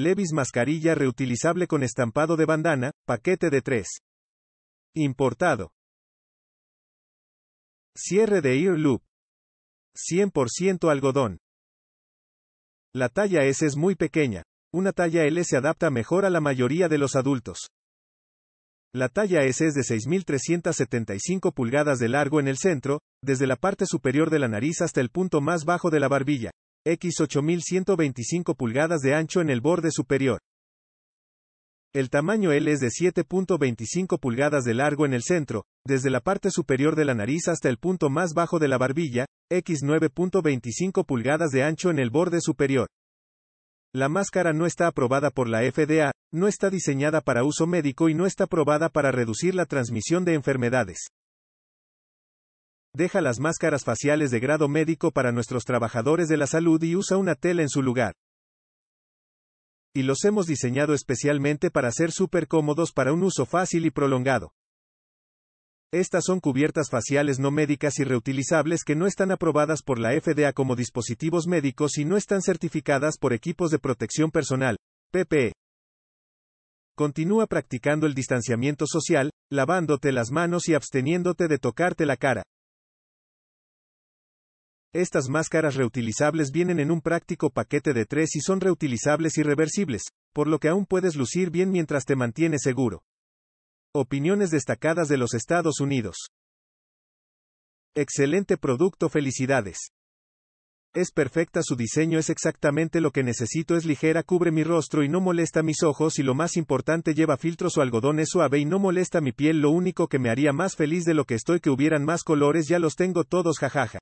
Levis mascarilla reutilizable con estampado de bandana, paquete de 3. Importado. Cierre de ear loop. 100% algodón. La talla S es muy pequeña. Una talla L se adapta mejor a la mayoría de los adultos. La talla S es de 6.375 pulgadas de largo en el centro, desde la parte superior de la nariz hasta el punto más bajo de la barbilla, X 8125 pulgadas de ancho en el borde superior. El tamaño L es de 7.25 pulgadas de largo en el centro, desde la parte superior de la nariz hasta el punto más bajo de la barbilla, X 9.25 pulgadas de ancho en el borde superior. La máscara no está aprobada por la FDA, no está diseñada para uso médico y no está aprobada para reducir la transmisión de enfermedades deja las máscaras faciales de grado médico para nuestros trabajadores de la salud y usa una tela en su lugar. Y los hemos diseñado especialmente para ser súper cómodos para un uso fácil y prolongado. Estas son cubiertas faciales no médicas y reutilizables que no están aprobadas por la FDA como dispositivos médicos y no están certificadas por equipos de protección personal, PPE. Continúa practicando el distanciamiento social, lavándote las manos y absteniéndote de tocarte la cara. Estas máscaras reutilizables vienen en un práctico paquete de tres y son reutilizables y reversibles, por lo que aún puedes lucir bien mientras te mantienes seguro. Opiniones destacadas de los Estados Unidos. Excelente producto, felicidades. Es perfecta su diseño, es exactamente lo que necesito, es ligera, cubre mi rostro y no molesta mis ojos y lo más importante lleva filtros o algodón, es suave y no molesta mi piel, lo único que me haría más feliz de lo que estoy que hubieran más colores, ya los tengo todos jajaja.